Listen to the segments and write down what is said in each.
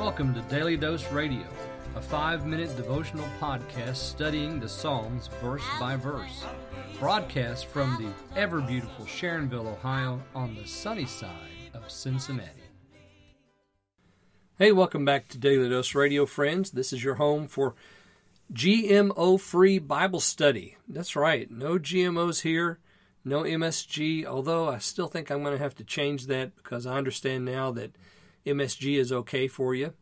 Welcome to Daily Dose Radio, a five minute devotional podcast studying the Psalms verse by verse. Broadcast from the ever beautiful Sharonville, Ohio, on the sunny side of Cincinnati. Hey, welcome back to Daily Dose Radio, friends. This is your home for GMO free Bible study. That's right, no GMOs here, no MSG, although I still think I'm going to have to change that because I understand now that MSG is okay for you.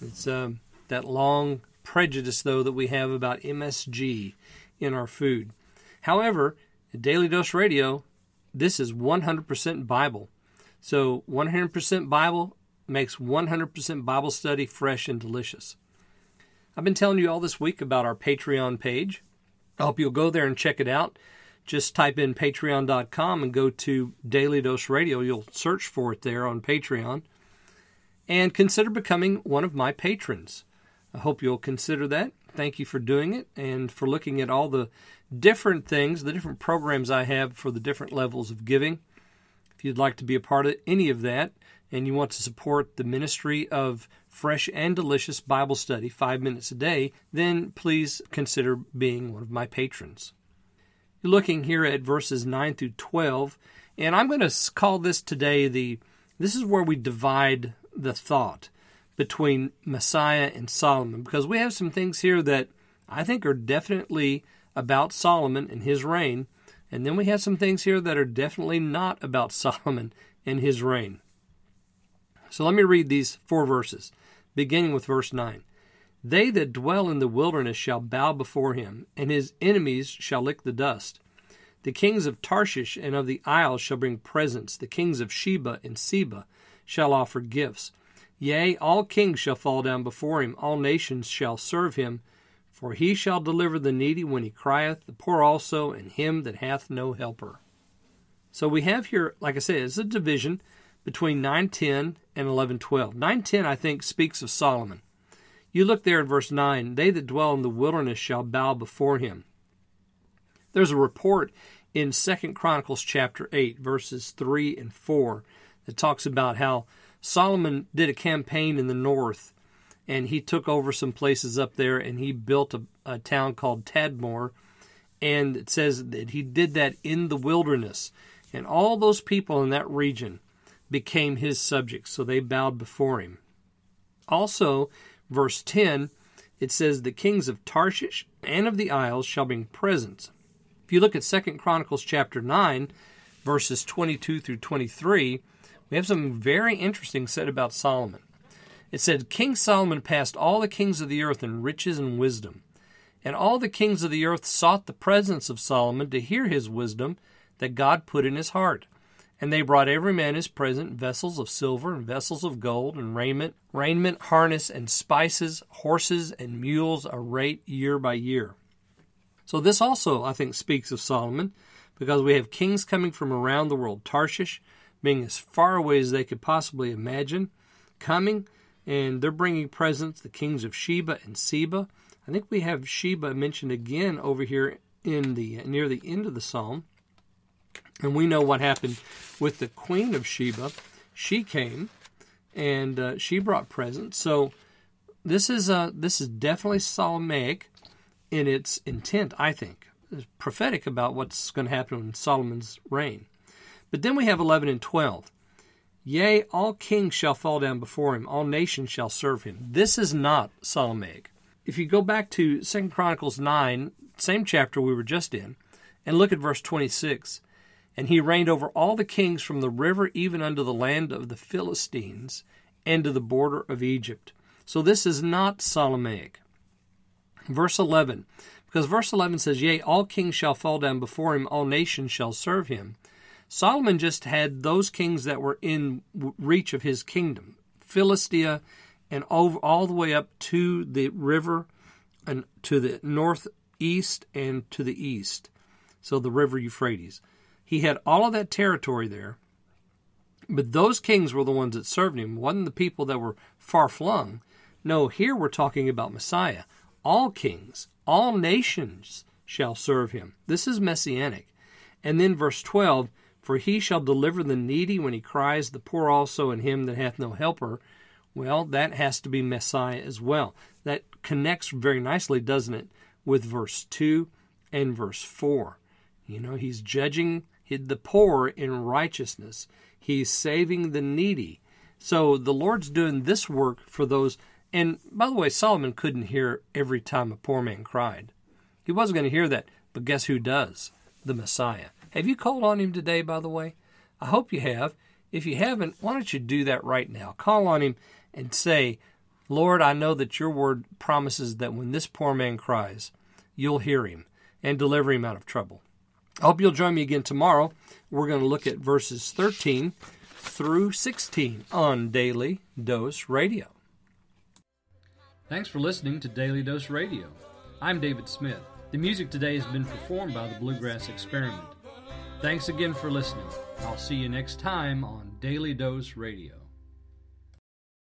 It's um, that long prejudice, though, that we have about MSG in our food. However, at Daily Dose Radio, this is 100% Bible. So 100% Bible makes 100% Bible study fresh and delicious. I've been telling you all this week about our Patreon page. I hope you'll go there and check it out. Just type in patreon.com and go to Daily Dose Radio. You'll search for it there on Patreon and consider becoming one of my patrons. I hope you'll consider that. Thank you for doing it and for looking at all the different things, the different programs I have for the different levels of giving. If you'd like to be a part of any of that and you want to support the ministry of fresh and delicious Bible study five minutes a day, then please consider being one of my patrons. You're looking here at verses 9 through 12, and I'm going to call this today the this is where we divide the thought between Messiah and Solomon because we have some things here that I think are definitely about Solomon and his reign, and then we have some things here that are definitely not about Solomon and his reign. So let me read these four verses, beginning with verse 9. They that dwell in the wilderness shall bow before him, and his enemies shall lick the dust. The kings of Tarshish and of the isles shall bring presents, the kings of Sheba and Seba shall offer gifts. Yea, all kings shall fall down before him, all nations shall serve him. For he shall deliver the needy when he crieth, the poor also, and him that hath no helper. So we have here, like I said, it's a division between 910 and 1112. 910, I think, speaks of Solomon. You look there in verse 9 they that dwell in the wilderness shall bow before him. There's a report in Second Chronicles chapter 8, verses 3 and 4, it talks about how Solomon did a campaign in the north and he took over some places up there and he built a, a town called Tadmor. And it says that he did that in the wilderness. And all those people in that region became his subjects, so they bowed before him. Also, verse 10, it says, The kings of Tarshish and of the isles shall bring presents. If you look at Second Chronicles chapter 9, verses 22 through 23, we have some very interesting said about Solomon. It said, King Solomon passed all the kings of the earth in riches and wisdom. And all the kings of the earth sought the presence of Solomon to hear his wisdom that God put in his heart. And they brought every man his present vessels of silver and vessels of gold and raiment, raiment, harness, and spices, horses and mules, a rate year by year. So this also, I think, speaks of Solomon, because we have kings coming from around the world Tarshish, being as far away as they could possibly imagine, coming, and they're bringing presents, the kings of Sheba and Seba. I think we have Sheba mentioned again over here in the near the end of the psalm. And we know what happened with the queen of Sheba. She came and uh, she brought presents. So this is a, uh, this is definitely Solomonic in its intent, I think. It's prophetic about what's going to happen in Solomon's reign. But then we have 11 and 12. Yea, all kings shall fall down before him, all nations shall serve him. This is not solomonic. If you go back to 2 Chronicles 9, same chapter we were just in, and look at verse 26 And he reigned over all the kings from the river even unto the land of the Philistines and to the border of Egypt. So this is not solomonic. Verse 11, because verse 11 says, Yea, all kings shall fall down before him, all nations shall serve him. Solomon just had those kings that were in reach of his kingdom Philistia and over, all the way up to the river and to the northeast and to the east. So the river Euphrates. He had all of that territory there, but those kings were the ones that served him, it wasn't the people that were far flung. No, here we're talking about Messiah. All kings, all nations shall serve him. This is messianic. And then verse 12 for he shall deliver the needy when he cries, the poor also, and him that hath no helper. Well, that has to be Messiah as well. That connects very nicely, doesn't it, with verse 2 and verse 4. You know, he's judging the poor in righteousness, he's saving the needy. So the Lord's doing this work for those. And by the way, Solomon couldn't hear every time a poor man cried. He wasn't going to hear that, but guess who does? The Messiah. Have you called on him today, by the way? I hope you have. If you haven't, why don't you do that right now? Call on him and say, Lord, I know that your word promises that when this poor man cries, you'll hear him and deliver him out of trouble. I hope you'll join me again tomorrow. We're going to look at verses 13 through 16 on Daily Dose Radio. Thanks for listening to Daily Dose Radio. I'm David Smith. The music today has been performed by the Bluegrass Experiment. Thanks again for listening. I'll see you next time on Daily Dose Radio.